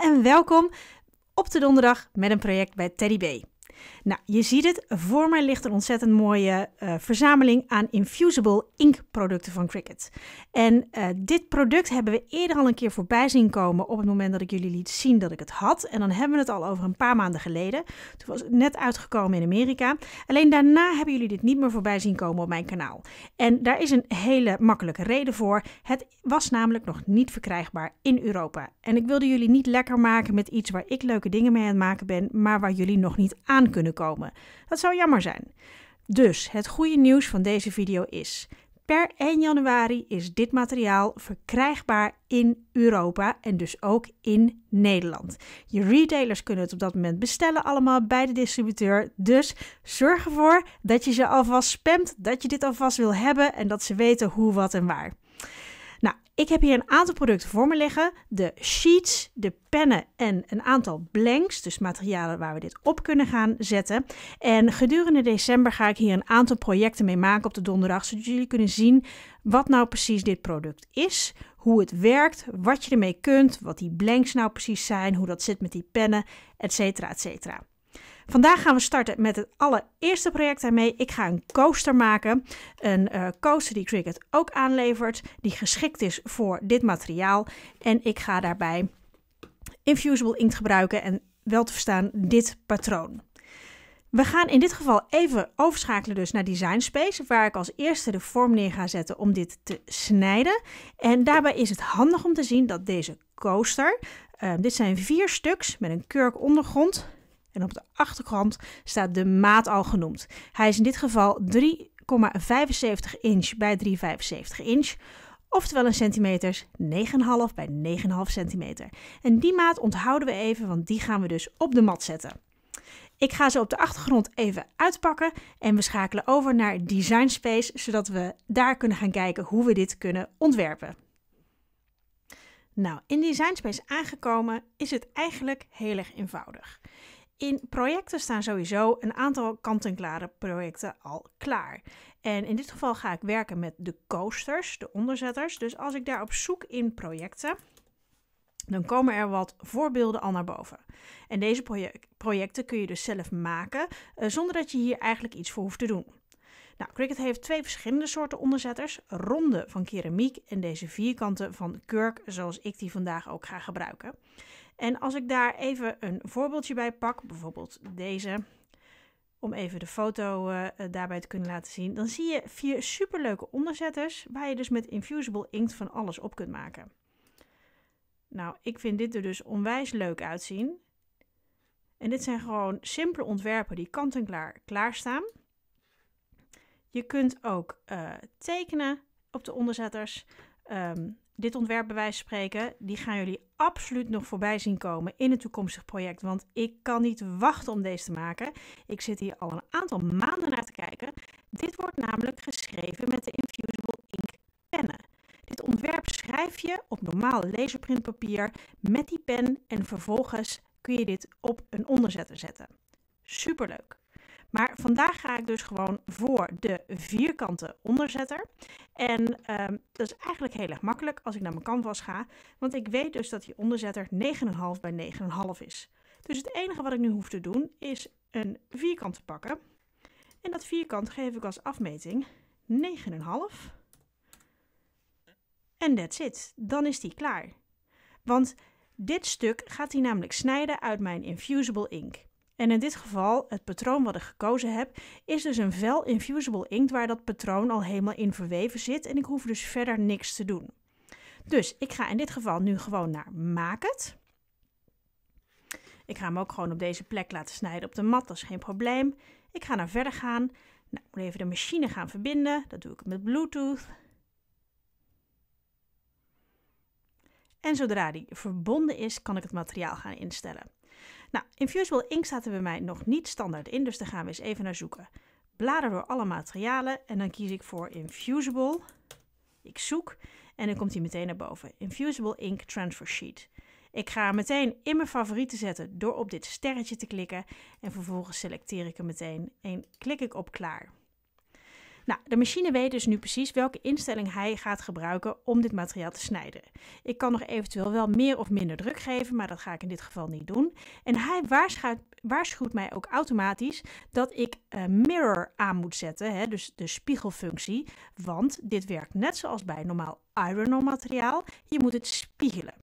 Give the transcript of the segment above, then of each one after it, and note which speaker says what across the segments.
Speaker 1: en welkom op de donderdag met een project bij Teddy B. Nou, je ziet het, voor mij ligt een ontzettend mooie eh, verzameling aan Infusible Ink producten van Cricut. En eh, dit product hebben we eerder al een keer voorbij zien komen op het moment dat ik jullie liet zien dat ik het had. En dan hebben we het al over een paar maanden geleden. Toen was het net uitgekomen in Amerika. Alleen daarna hebben jullie dit niet meer voorbij zien komen op mijn kanaal. En daar is een hele makkelijke reden voor. Het was namelijk nog niet verkrijgbaar in Europa. En ik wilde jullie niet lekker maken met iets waar ik leuke dingen mee aan het maken ben, maar waar jullie nog niet aan Hmm. kunnen komen. Dat zou jammer zijn. Dus het goede nieuws van deze video is: per 1 januari is dit materiaal verkrijgbaar in Europa en dus ook in Nederland. Je retailers kunnen het op dat moment bestellen allemaal bij de distributeur. Dus zorg ervoor dat je ze alvast spamt, dat je dit alvast wil hebben en dat ze weten hoe, wat en waar. Ik heb hier een aantal producten voor me liggen. De sheets, de pennen en een aantal blanks. Dus materialen waar we dit op kunnen gaan zetten. En gedurende december ga ik hier een aantal projecten mee maken op de donderdag. Zodat jullie kunnen zien wat nou precies dit product is. Hoe het werkt, wat je ermee kunt, wat die blanks nou precies zijn, hoe dat zit met die pennen, etcetera, etcetera. Vandaag gaan we starten met het allereerste project daarmee. Ik ga een coaster maken. Een eh, coaster die Cricut ook aanlevert, die geschikt is voor dit materiaal. En ik ga daarbij infusible inkt gebruiken en wel te verstaan dit patroon. We gaan in dit geval even overschakelen dus naar Design Space, waar ik als eerste de vorm neer ga zetten om dit te snijden. En daarbij is het handig om te zien dat deze coaster, eh, dit zijn vier stuks met een kurk ondergrond, en op de achtergrond staat de maat al genoemd. Hij is in dit geval 3,75 inch bij 3,75 inch. Oftewel in centimeters 9,5 bij 9,5 centimeter. En die maat onthouden we even, want die gaan we dus op de mat zetten. Ik ga ze op de achtergrond even uitpakken en we schakelen over naar Design Space, zodat we daar kunnen gaan kijken hoe we dit kunnen ontwerpen. Nou, in Design Space aangekomen is het eigenlijk heel erg eenvoudig. In projecten staan sowieso een aantal kant-en-klare projecten al klaar. En in dit geval ga ik werken met de coasters, de onderzetters. Dus als ik daarop zoek in projecten, dan komen er wat voorbeelden al naar boven. En deze projecten kun je dus zelf maken, eh, zonder dat je hier eigenlijk iets voor hoeft te doen. Nou, Cricut heeft twee verschillende soorten onderzetters: ronde van keramiek en deze vierkante van kurk, zoals ik die vandaag ook ga gebruiken. En als ik daar even een voorbeeldje bij pak, bijvoorbeeld deze, om even de foto eh, eh, daarbij te kunnen laten zien, dan zie je vier superleuke onderzetters waar je dus met Infusible Inkt van alles op kunt maken. Nou, ik vind dit er dus onwijs leuk uitzien. En dit zijn gewoon simpele ontwerpen die kant-en-klaar klaarstaan. Je kunt ook eh, tekenen op de onderzetters. Ehm, dit ontwerp bij wijze van spreken, die gaan jullie absoluut nog voorbij zien komen in het toekomstig project. Want ik kan niet wachten om deze te maken. Ik zit hier al een aantal maanden naar te kijken. Dit wordt namelijk geschreven met de Infusible Ink pennen. Dit ontwerp schrijf je op normaal laserprintpapier met die pen en vervolgens kun je dit op een onderzetter zetten. Superleuk! Maar vandaag ga ik dus gewoon voor de vierkante onderzetter. En ehm, dat is eigenlijk heel erg makkelijk als ik naar mijn canvas ga. Want ik weet dus dat die onderzetter 9,5 bij 9,5 is. Dus het enige wat ik nu hoef te doen is een vierkant te pakken. En dat vierkant geef ik als afmeting 9,5. En that's it. Dan is die klaar. Want dit stuk gaat hij namelijk snijden uit mijn Infusible Ink. En in dit geval, het patroon wat ik gekozen heb, is dus een vel infusible inkt waar dat patroon al helemaal in verweven zit en ik hoef dus verder niks te doen. Dus ik ga in dit geval nu gewoon naar maak het. Ik ga hem ook gewoon op deze plek laten snijden op de mat, dat is geen probleem. Ik ga naar verder gaan. Nou, ik moet even de machine gaan verbinden. Dat doe ik met Bluetooth. En zodra die verbonden is, kan ik het materiaal gaan instellen. Nou, Infusible Ink staat er bij mij nog niet standaard in, dus daar gaan we eens even naar zoeken. Blader door alle materialen en dan kies ik voor Infusible. Ik zoek en dan komt hij meteen naar boven. Infusible Ink Transfer Sheet. Ik ga hem meteen in mijn favorieten zetten door op dit sterretje te klikken en vervolgens selecteer ik hem meteen en klik ik op klaar. Nou, de machine weet dus nu precies welke instelling hij gaat gebruiken om dit materiaal te snijden. Ik kan nog eventueel wel meer of minder druk geven, maar dat ga ik in dit geval niet doen. En hij waarschuwt, waarschuwt mij ook automatisch dat ik uh, mirror aan moet zetten, hè, dus de spiegelfunctie. Want dit werkt net zoals bij normaal iron materiaal, je moet het spiegelen.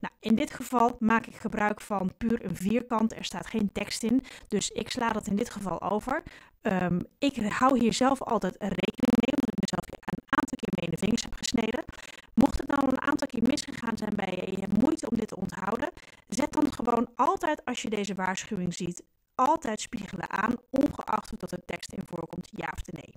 Speaker 1: Nou, in dit geval maak ik gebruik van puur een vierkant. Er staat geen tekst in, dus ik sla dat in dit geval over. Ehm, ik hou hier zelf altijd rekening mee, omdat ik mezelf een aantal keer mee in de vingers heb gesneden. Mocht het nou een aantal keer misgegaan zijn bij je je hebt moeite om dit te onthouden, zet dan gewoon altijd als je deze waarschuwing ziet, altijd spiegelen aan, ongeacht of dat er tekst in voorkomt, ja of nee.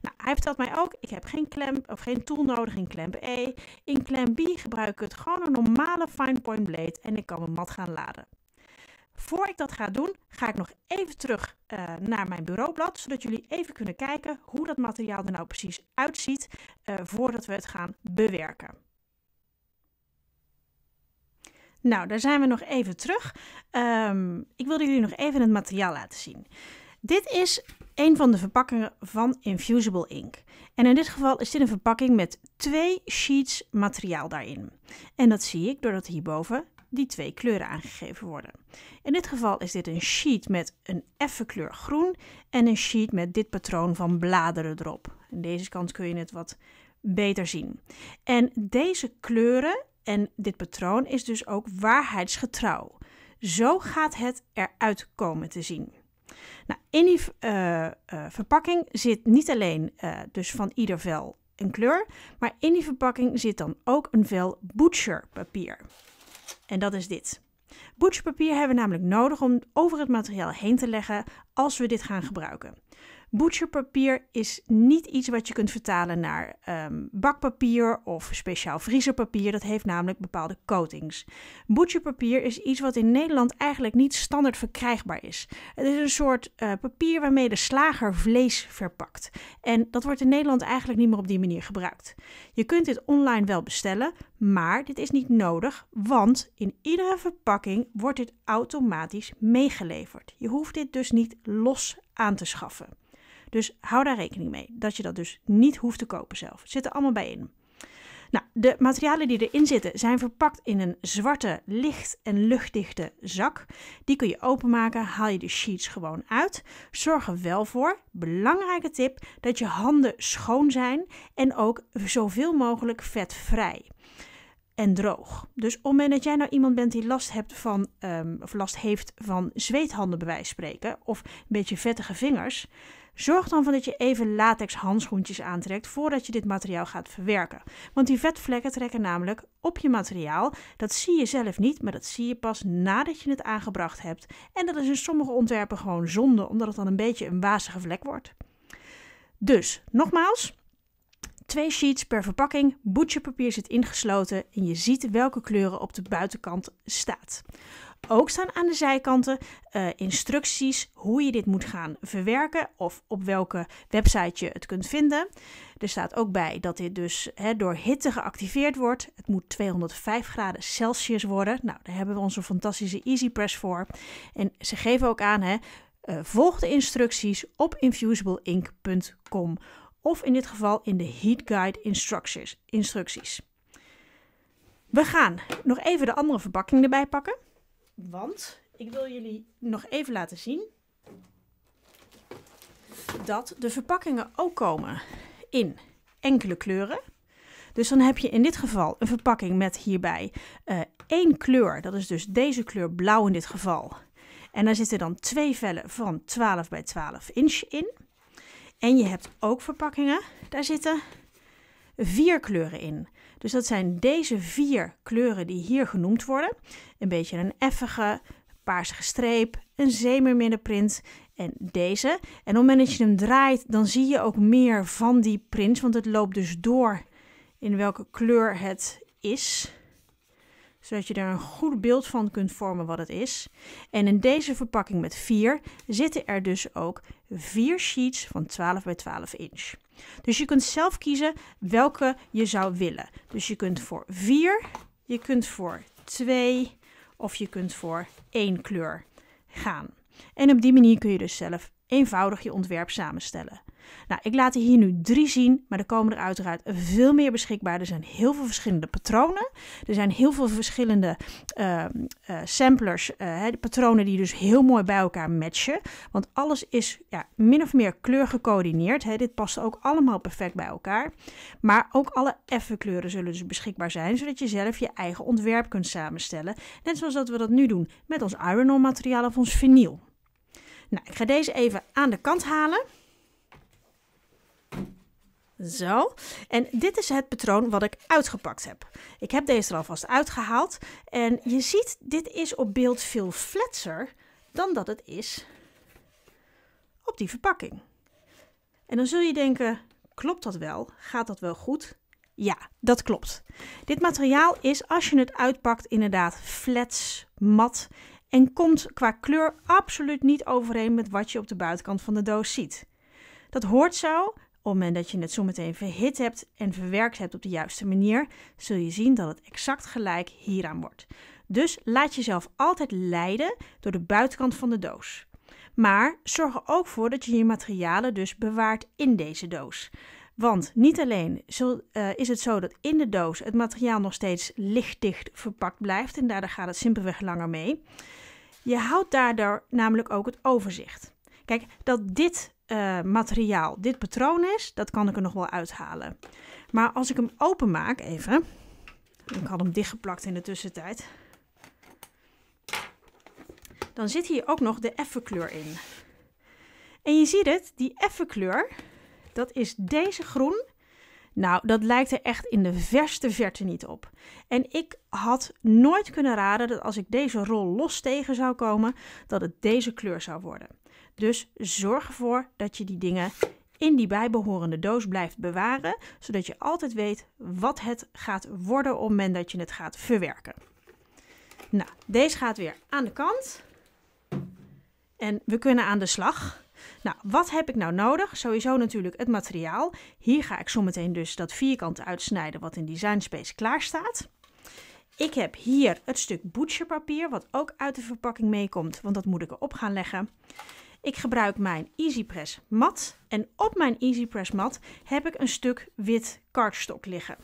Speaker 1: Nou, hij vertelt mij ook, ik heb geen klem of geen tool nodig in klem E. In klem B gebruik ik het gewoon een normale fine point blade en ik kan mijn mat gaan laden. Voor ik dat ga doen, ga ik nog even terug eh, naar mijn bureaublad, zodat jullie even kunnen kijken hoe dat materiaal er nou precies uitziet eh, voordat we het gaan bewerken. Nou, daar zijn we nog even terug. Ehm, ik wilde jullie nog even het materiaal laten zien. Dit is een van de verpakkingen van Infusible Ink. En in dit geval is dit een verpakking met twee sheets materiaal daarin. En dat zie ik doordat hierboven die twee kleuren aangegeven worden. In dit geval is dit een sheet met een effen kleur groen en een sheet met dit patroon van bladeren erop. Aan deze kant kun je het wat beter zien. En deze kleuren en dit patroon is dus ook waarheidsgetrouw. Zo gaat het eruit komen te zien. Nou, in die eh, eh, verpakking zit niet alleen eh, dus van ieder vel een kleur, maar in die verpakking zit dan ook een vel butcherpapier. En dat is dit. Boetjepapier hebben we namelijk nodig om over het materiaal heen te leggen als we dit gaan gebruiken. Butcherpapier is niet iets wat je kunt vertalen naar ehm, bakpapier of speciaal vriezerpapier. Dat heeft namelijk bepaalde coatings. Butcherpapier is iets wat in Nederland eigenlijk niet standaard verkrijgbaar is. Het is een soort eh, papier waarmee de slager vlees verpakt. En dat wordt in Nederland eigenlijk niet meer op die manier gebruikt. Je kunt dit online wel bestellen, maar dit is niet nodig, want in iedere verpakking wordt dit automatisch meegeleverd. Je hoeft dit dus niet los aan te schaffen. Dus hou daar rekening mee dat je dat dus niet hoeft te kopen zelf. Het zit er allemaal bij in. Nou, de materialen die erin zitten zijn verpakt in een zwarte, licht- en luchtdichte zak. Die kun je openmaken, haal je de sheets gewoon uit. Zorg er wel voor, belangrijke tip, dat je handen schoon zijn en ook zoveel mogelijk vetvrij en droog. Dus op het moment dat jij nou iemand bent die last, hebt van, ehm, of last heeft van zweethanden bij wijze van spreken, of een beetje vettige vingers Zorg dan van dat je even latex handschoentjes aantrekt voordat je dit materiaal gaat verwerken. Want die vetvlekken trekken namelijk op je materiaal. Dat zie je zelf niet, maar dat zie je pas nadat je het aangebracht hebt. En dat is in sommige ontwerpen gewoon zonde, omdat het dan een beetje een wazige vlek wordt. Dus, nogmaals, twee sheets per verpakking. Boetjepapier zit ingesloten en je ziet welke kleuren op de buitenkant staat. Ook staan aan de zijkanten eh, instructies hoe je dit moet gaan verwerken of op welke website je het kunt vinden. Er staat ook bij dat dit dus door hitte geactiveerd wordt. Het moet 205 graden Celsius worden. Nou, daar hebben we onze fantastische EasyPress voor. En ze geven ook aan, eh, volg de instructies op infusibleink.com of in dit geval in de Heat Guide instructies. instructies. We gaan nog even de andere verpakking erbij pakken. Want ik wil jullie nog even laten zien dat de verpakkingen ook komen in enkele kleuren. Dus dan heb je in dit geval een verpakking met hierbij eh, één kleur. Dat is dus deze kleur blauw in dit geval. En daar zitten dan twee vellen van 12 bij 12 inch in. En je hebt ook verpakkingen. Daar zitten vier kleuren in. Dus dat zijn deze vier kleuren die hier genoemd worden. Een beetje een effige, paarsige streep, een zeemermiddenprint en deze. En op het moment dat je hem draait, dan zie je ook meer van die print, want het loopt dus door in welke kleur het is zodat je er een goed beeld van kunt vormen wat het is. En in deze verpakking met 4 zitten er dus ook 4 sheets van 12 bij 12 inch. Dus je kunt zelf kiezen welke je zou willen. Dus je kunt voor 4, je kunt voor 2 of je kunt voor één kleur gaan. En op die manier kun je dus zelf eenvoudig je ontwerp samenstellen. Nou, ik laat er hier nu drie zien, maar er komen er uiteraard veel meer beschikbaar. Er zijn heel veel verschillende patronen. Er zijn heel veel verschillende ehm, eh, samplers, eh, patronen die dus heel mooi bij elkaar matchen. Want alles is ja, min of meer kleurgecoördineerd. Hè. Dit past ook allemaal perfect bij elkaar. Maar ook alle effe kleuren zullen dus beschikbaar zijn, zodat je zelf je eigen ontwerp kunt samenstellen. Net zoals dat we dat nu doen met ons iron-on materiaal of ons vinyl. Nou, ik ga deze even aan de kant halen. Zo. En dit is het patroon wat ik uitgepakt heb. Ik heb deze er alvast uitgehaald. En je ziet, dit is op beeld veel fletser dan dat het is op die verpakking. En dan zul je denken, klopt dat wel? Gaat dat wel goed? Ja, dat klopt. Dit materiaal is, als je het uitpakt, inderdaad flats, mat en komt qua kleur absoluut niet overeen met wat je op de buitenkant van de doos ziet. Dat hoort zo, op het moment dat je het zo meteen verhit hebt en verwerkt hebt op de juiste manier, zul je zien dat het exact gelijk hieraan wordt. Dus laat jezelf altijd leiden door de buitenkant van de doos. Maar zorg er ook voor dat je je materialen dus bewaart in deze doos. Want niet alleen eh, is het zo dat in de doos het materiaal nog steeds lichtdicht verpakt blijft en daardoor gaat het simpelweg langer mee. Je houdt daardoor namelijk ook het overzicht. Kijk, dat dit eh, materiaal dit patroon is, dat kan ik er nog wel uithalen. Maar als ik hem openmaak, even. Ik had hem dichtgeplakt in de tussentijd. Dan zit hier ook nog de effen kleur in. En je ziet het, die effen kleur, dat is deze groen. Nou, dat lijkt er echt in de verste verte niet op. En ik had nooit kunnen raden dat als ik deze rol los tegen zou komen, dat het deze kleur zou worden. Dus zorg ervoor dat je die dingen in die bijbehorende doos blijft bewaren, zodat je altijd weet wat het gaat worden op het moment dat je het gaat verwerken. Nou, deze gaat weer aan de kant. En we kunnen aan de slag. Nou, wat heb ik nou nodig? Sowieso natuurlijk het materiaal. Hier ga ik zometeen dus dat vierkant uitsnijden wat in Design Space klaar staat. Ik heb hier het stuk boetjepapier, wat ook uit de verpakking meekomt, want dat moet ik erop gaan leggen. Ik gebruik mijn EasyPress mat en op mijn EasyPress mat heb ik een stuk wit kartstok liggen.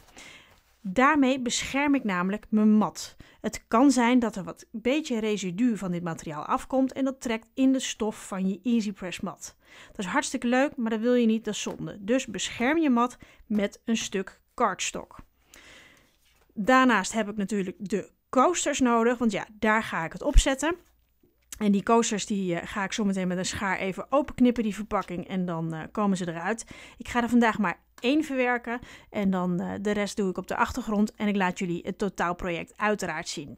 Speaker 1: Daarmee bescherm ik namelijk mijn mat. Het kan zijn dat er wat beetje residu van dit materiaal afkomt en dat trekt in de stof van je EasyPress mat. Dat is hartstikke leuk, maar dat wil je niet, dat is zonde. Dus bescherm je mat met een stuk kartstok. Daarnaast heb ik natuurlijk de coasters nodig, want ja, daar ga ik het op zetten. En die coasters die eh, ga ik zometeen met een schaar even openknippen, die verpakking. En dan eh, komen ze eruit. Ik ga er vandaag maar één verwerken. En dan eh, de rest doe ik op de achtergrond. En ik laat jullie het totaalproject uiteraard zien.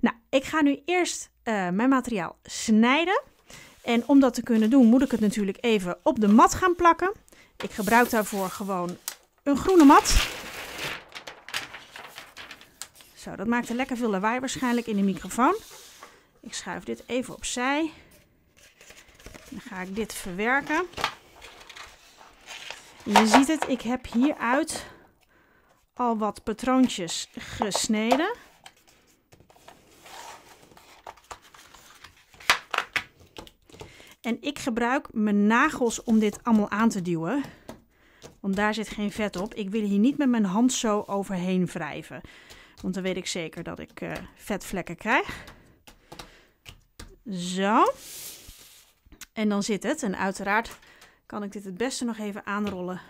Speaker 1: Nou, ik ga nu eerst mijn materiaal snijden. En om dat te kunnen doen, moet ik het natuurlijk even op de mat gaan plakken. Ik gebruik daarvoor gewoon een groene mat. Zo, dat maakt er lekker veel lawaai waarschijnlijk in de microfoon. Ik schuif dit even opzij. Dan ga ik dit verwerken. Je ziet het, ik heb hieruit al wat patroontjes gesneden. En ik gebruik mijn nagels om dit allemaal aan te duwen. Want daar zit geen vet op. Ik wil hier niet met mijn hand zo overheen wrijven. Want dan weet ik zeker dat ik eh, vetvlekken krijg. Zo. En dan zit het. En uiteraard kan ik dit het beste nog even aanrollen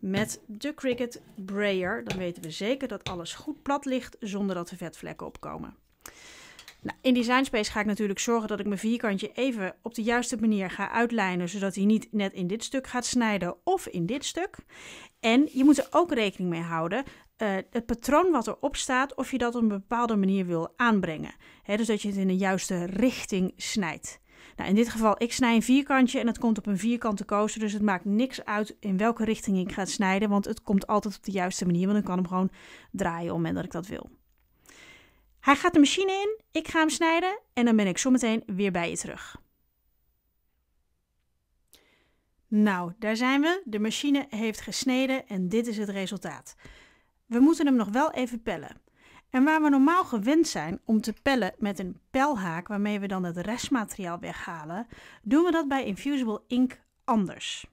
Speaker 1: met de Cricut Brayer. Dan weten we zeker dat alles goed plat ligt zonder dat er vetvlekken opkomen. Nou, in Design Space ga ik natuurlijk zorgen dat ik mijn vierkantje even op de juiste manier ga uitlijnen, zodat hij niet net in dit stuk gaat snijden of in dit stuk. En je moet er ook rekening mee houden, eh, het patroon wat erop staat, of je dat op een bepaalde manier wil aanbrengen dus dat je het in de juiste richting snijdt. Nou, in dit geval, ik snij een vierkantje en het komt op een vierkante coaster. Dus het maakt niks uit in welke richting ik ga snijden. Want het komt altijd op de juiste manier. Want ik kan hem gewoon draaien op het moment dat ik dat wil. Hij gaat de machine in, ik ga hem snijden en dan ben ik zometeen weer bij je terug. Nou, daar zijn we. De machine heeft gesneden en dit is het resultaat. We moeten hem nog wel even pellen. En waar we normaal gewend zijn om te pellen met een pelhaak waarmee we dan het restmateriaal weghalen, doen we dat bij Infusible Ink anders.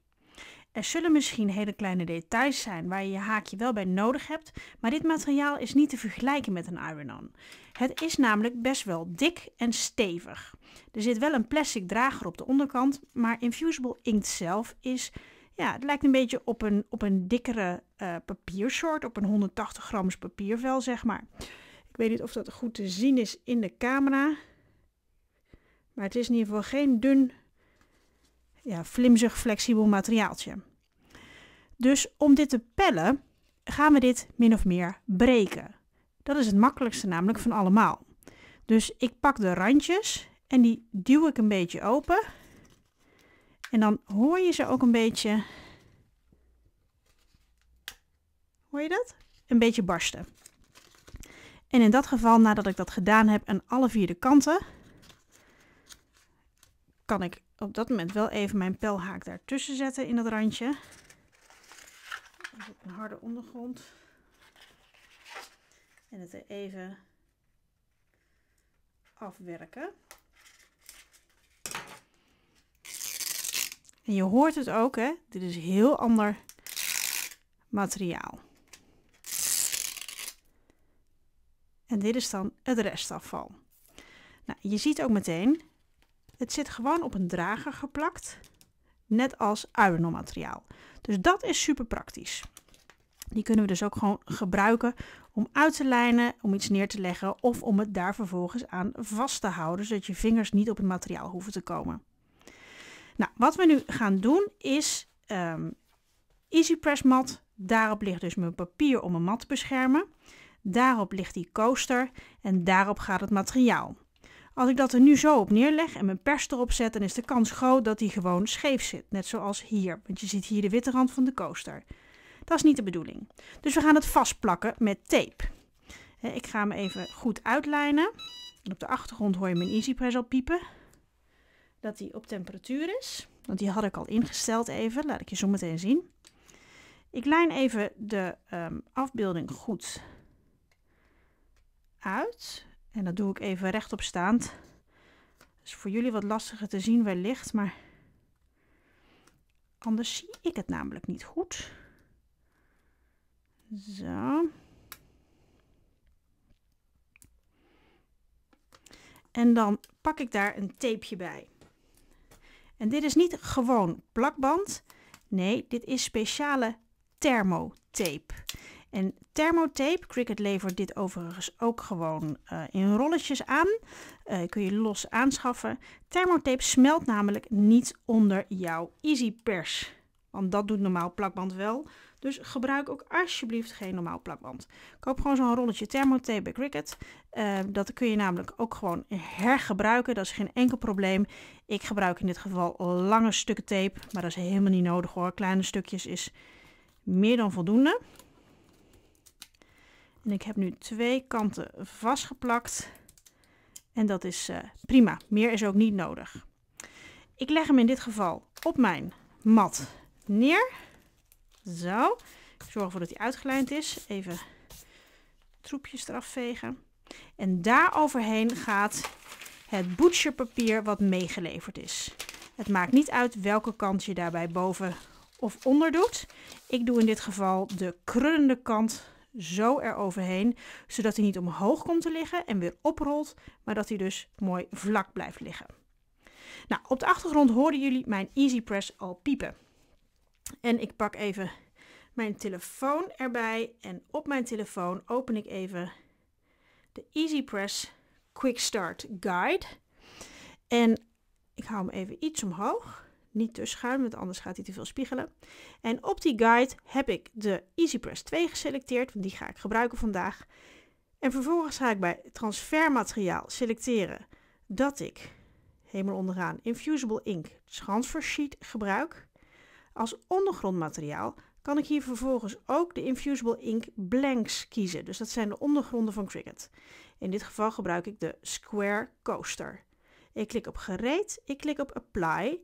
Speaker 1: Er zullen misschien hele kleine details zijn waar je je haakje wel bij nodig hebt, maar dit materiaal is niet te vergelijken met een iron-on. Het is namelijk best wel dik en stevig. Er zit wel een plastic drager op de onderkant, maar Infusible Ink zelf is ja, het lijkt een beetje op een, op een dikkere uh, papiersoort, op een 180 grams papiervel, zeg maar. Ik weet niet of dat goed te zien is in de camera. Maar het is in ieder geval geen dun, ja, flimsig, flexibel materiaaltje. Dus om dit te pellen, gaan we dit min of meer breken. Dat is het makkelijkste namelijk van allemaal. Dus ik pak de randjes en die duw ik een beetje open. En dan hoor je ze ook een beetje... Hoor je dat? Een beetje barsten. En in dat geval, nadat ik dat gedaan heb aan alle vier de kanten, kan ik op dat moment wel even mijn pelhaak daartussen zetten in dat randje. Een harde ondergrond. En het er even afwerken. En je hoort het ook, hè? Dit is heel ander materiaal. En dit is dan het restafval. Nou, je ziet ook meteen, het zit gewoon op een drager geplakt, net als materiaal. Dus dat is super praktisch. Die kunnen we dus ook gewoon gebruiken om uit te lijnen, om iets neer te leggen of om het daar vervolgens aan vast te houden, zodat je vingers niet op het materiaal hoeven te komen. Nou, wat we nu gaan doen is um, ehm, Easy Press mat. Daarop ligt dus mijn papier om mijn mat te beschermen. Daarop ligt die coaster en daarop gaat het materiaal. Als ik dat er nu zo op neerleg en mijn pers erop zet, dan is de kans groot dat die gewoon scheef zit. Net zoals hier, want je ziet hier de witte rand van de coaster. Dat is niet de bedoeling. Dus we gaan het vastplakken met tape. Eh, ik ga hem even goed uitlijnen. En op de achtergrond hoor je mijn Easy Press al piepen dat die op temperatuur is. Want die had ik al ingesteld even. Laat ik je zo meteen zien. Ik lijn even de ehm, afbeelding goed uit. En dat doe ik even rechtop staand. is voor jullie wat lastiger te zien wellicht, maar anders zie ik het namelijk niet goed. Zo. En dan pak ik daar een tapeje bij. En dit is niet gewoon plakband. Nee, dit is speciale thermotape. En thermotape, Cricut levert dit overigens ook gewoon eh, in rolletjes aan. Eh, kun je los aanschaffen. Thermotape smelt namelijk niet onder jouw EasyPers. Want dat doet normaal plakband wel. Dus gebruik ook alsjeblieft geen normaal plakband. Koop gewoon zo'n rolletje thermotape bij Cricut. Ehm, dat kun je namelijk ook gewoon hergebruiken. Dat is geen enkel probleem. Ik gebruik in dit geval lange stukken tape. Maar dat is helemaal niet nodig hoor. Kleine stukjes is meer dan voldoende. En ik heb nu twee kanten vastgeplakt. En dat is eh, prima. Meer is ook niet nodig. Ik leg hem in dit geval op mijn mat neer. Zo. Zorg ervoor dat hij uitgelijnd is. Even troepjes eraf vegen. En daar overheen gaat het butcherpapier wat meegeleverd is. Het maakt niet uit welke kant je daarbij boven of onder doet. Ik doe in dit geval de krullende kant zo eroverheen, zodat hij niet omhoog komt te liggen en weer oprolt, maar dat hij dus mooi vlak blijft liggen. Nou, op de achtergrond hoorden jullie mijn Easy Press al piepen. En ik pak even mijn telefoon erbij en op mijn telefoon open ik even de EasyPress Quick Start Guide. En ik hou hem even iets omhoog, niet te schuin, want anders gaat hij te veel spiegelen. En op die guide heb ik de EasyPress 2 geselecteerd, want die ga ik gebruiken vandaag. En vervolgens ga ik bij transfermateriaal selecteren dat ik helemaal onderaan Infusible Ink Transfer Sheet gebruik. Als ondergrondmateriaal kan ik hier vervolgens ook de Infusible Ink Blanks kiezen. Dus dat zijn de ondergronden van Cricut. In dit geval gebruik ik de Square Coaster. Ik klik op gereed, ik klik op apply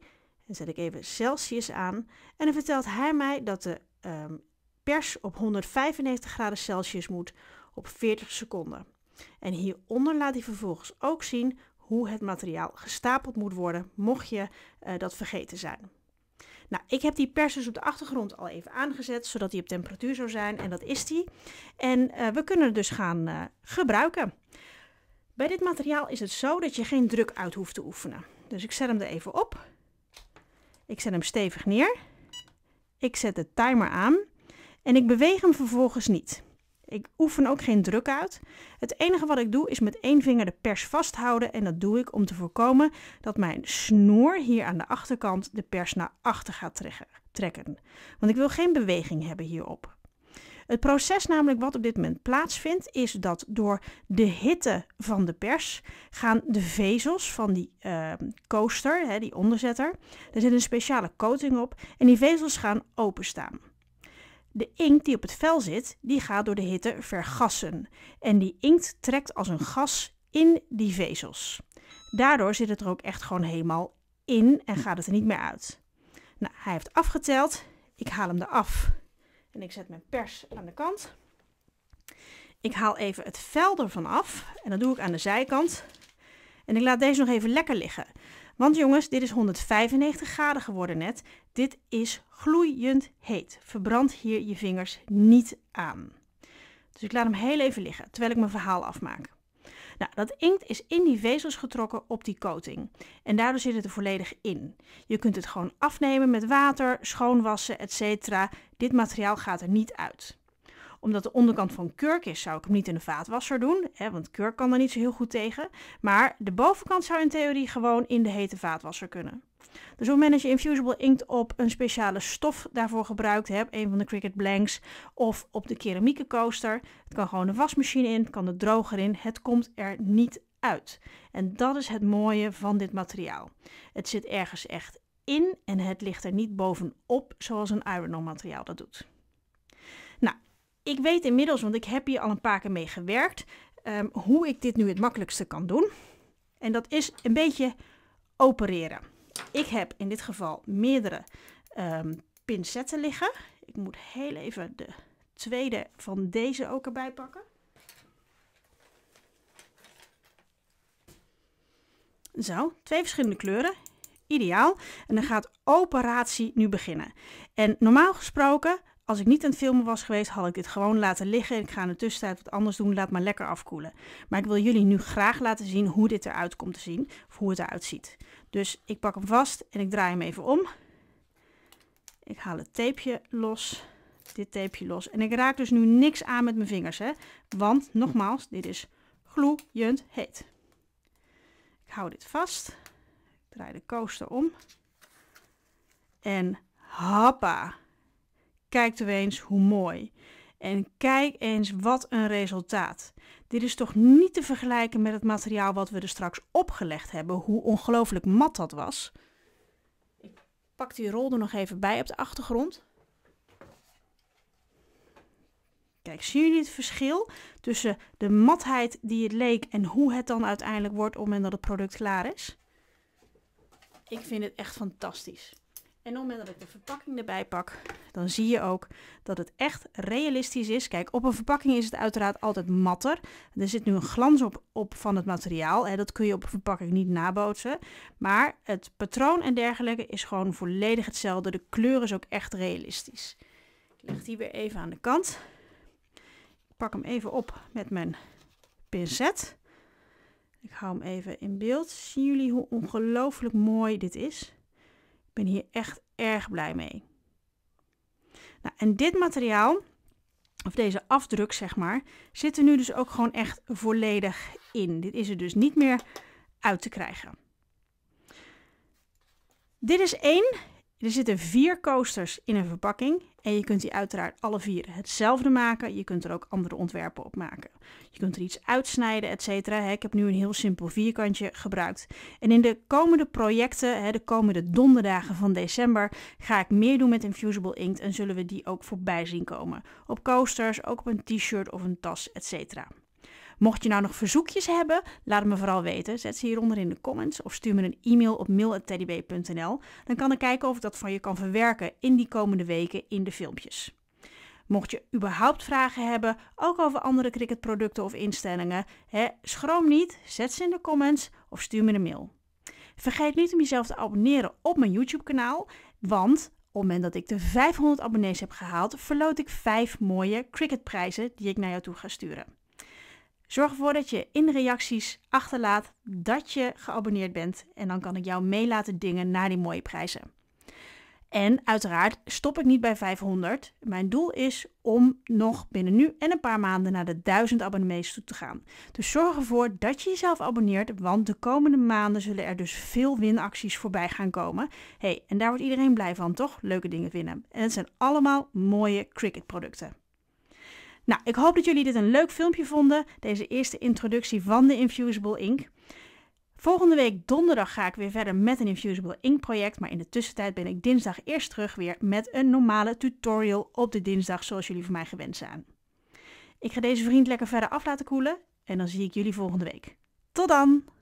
Speaker 1: en zet ik even Celsius aan. En dan vertelt hij mij dat de ehm, pers op 195 graden Celsius moet op 40 seconden. En hieronder laat hij vervolgens ook zien hoe het materiaal gestapeld moet worden, mocht je eh, dat vergeten zijn. Nou, ik heb die pers dus op de achtergrond al even aangezet, zodat die op temperatuur zou zijn. En dat is die. En eh, we kunnen het dus gaan eh, gebruiken. Bij dit materiaal is het zo dat je geen druk uit hoeft te oefenen. Dus ik zet hem er even op. Ik zet hem stevig neer. Ik zet de timer aan. En ik beweeg hem vervolgens niet. Ik oefen ook geen druk uit. Het enige wat ik doe is met één vinger de pers vasthouden en dat doe ik om te voorkomen dat mijn snoer hier aan de achterkant de pers naar achter gaat trekken. Want ik wil geen beweging hebben hierop. Het proces namelijk wat op dit moment plaatsvindt is dat door de hitte van de pers gaan de vezels van die ehm, coaster, hè, die onderzetter, er zit een speciale coating op en die vezels gaan openstaan. De inkt die op het vel zit, die gaat door de hitte vergassen. En die inkt trekt als een gas in die vezels. Daardoor zit het er ook echt gewoon helemaal in en gaat het er niet meer uit. Nou, hij heeft afgeteld. Ik haal hem eraf. En ik zet mijn pers aan de kant. Ik haal even het vel ervan af. En dat doe ik aan de zijkant. En ik laat deze nog even lekker liggen. Want jongens, dit is 195 graden geworden net. Dit is gloeiend heet. Verbrand hier je vingers niet aan. Dus ik laat hem heel even liggen terwijl ik mijn verhaal afmaak. Nou, dat inkt is in die vezels getrokken op die coating. En daardoor zit het er volledig in. Je kunt het gewoon afnemen met water, schoonwassen, etc. Dit materiaal gaat er niet uit omdat de onderkant van kurk is, zou ik hem niet in de vaatwasser doen. Hè, want kurk kan daar niet zo heel goed tegen. Maar de bovenkant zou in theorie gewoon in de hete vaatwasser kunnen. Dus hoe je Infusible inkt op een speciale stof daarvoor gebruikt hebt, een van de Cricut Blanks of op de keramieke coaster. Het kan gewoon de wasmachine in, het kan de droger in, het komt er niet uit. En dat is het mooie van dit materiaal. Het zit ergens echt in en het ligt er niet bovenop zoals een iron materiaal dat doet. Ik weet inmiddels, want ik heb hier al een paar keer mee gewerkt, ehm, hoe ik dit nu het makkelijkste kan doen. En dat is een beetje opereren. Ik heb in dit geval meerdere um, pincetten liggen. Ik moet heel even de tweede van deze ook erbij pakken. Zo, twee verschillende kleuren. Ideaal. En dan gaat operatie nu beginnen. En normaal gesproken als ik niet aan het filmen was geweest, had ik dit gewoon laten liggen. Ik ga in de tussentijd wat anders doen. Laat maar lekker afkoelen. Maar ik wil jullie nu graag laten zien hoe dit eruit komt te zien. Of hoe het eruit ziet. Dus ik pak hem vast en ik draai hem even om. Ik haal het tapeje los. Dit tapeje los. En ik raak dus nu niks aan met mijn vingers. Hè? Want, nogmaals, dit is gloeiend heet. Ik hou dit vast. Ik draai de coaster om. En hoppa! Kijk er eens hoe mooi. En kijk eens wat een resultaat. Dit is toch niet te vergelijken met het materiaal wat we er straks opgelegd hebben. Hoe ongelooflijk mat dat was. Ik pak die rol er nog even bij op de achtergrond. Kijk, zien jullie het verschil tussen de matheid die het leek en hoe het dan uiteindelijk wordt op het moment dat het product klaar is? Ik vind het echt fantastisch. En op het moment dat ik de verpakking erbij pak, dan zie je ook dat het echt realistisch is. Kijk, op een verpakking is het uiteraard altijd matter. Er zit nu een glans op, op van het materiaal. Hè. Dat kun je op een verpakking niet nabootsen. Maar het patroon en dergelijke is gewoon volledig hetzelfde. De kleur is ook echt realistisch. Ik leg die weer even aan de kant. Ik pak hem even op met mijn pincet. Ik hou hem even in beeld. Zien jullie hoe ongelooflijk mooi dit is? Ik ben hier echt erg blij mee. Nou, en dit materiaal, of deze afdruk zeg maar, zit er nu dus ook gewoon echt volledig in. Dit is er dus niet meer uit te krijgen. Dit is één er zitten vier coasters in een verpakking en je kunt die uiteraard alle vier hetzelfde maken. Je kunt er ook andere ontwerpen op maken. Je kunt er iets uitsnijden, et cetera. Ik heb nu een heel simpel vierkantje gebruikt. En in de komende projecten, de komende donderdagen van december, ga ik meer doen met Infusible Inkt en zullen we die ook voorbij zien komen. Op coasters, ook op een t-shirt of een tas, et cetera. Mocht je nou nog verzoekjes hebben, laat het me vooral weten. Zet ze hieronder in de comments of stuur me een e-mail op mail.teddyb.nl. Dan kan ik kijken of ik dat van je kan verwerken in die komende weken in de filmpjes. Mocht je überhaupt vragen hebben, ook over andere cricketproducten of instellingen, hè, schroom niet, zet ze in de comments of stuur me een mail. Vergeet niet om jezelf te abonneren op mijn YouTube-kanaal, want op het moment dat ik de 500 abonnees heb gehaald, verloot ik 5 mooie cricketprijzen die ik naar jou toe ga sturen. Zorg ervoor dat je in de reacties achterlaat dat je geabonneerd bent en dan kan ik jou mee laten dingen naar die mooie prijzen. En uiteraard stop ik niet bij 500. Mijn doel is om nog binnen nu en een paar maanden naar de 1000 abonnees toe te gaan. Dus zorg ervoor dat je jezelf abonneert, want de komende maanden zullen er dus veel winacties voorbij gaan komen. hey, en daar wordt iedereen blij van, toch? Leuke dingen winnen. En het zijn allemaal mooie cricketproducten. Nou, ik hoop dat jullie dit een leuk filmpje vonden. Deze eerste introductie van de Infusible Ink. Volgende week donderdag ga ik weer verder met een Infusible Ink project. Maar in de tussentijd ben ik dinsdag eerst terug weer met een normale tutorial op de dinsdag zoals jullie van mij gewend zijn. Ik ga deze vriend lekker verder af laten koelen en dan zie ik jullie volgende week. Tot dan!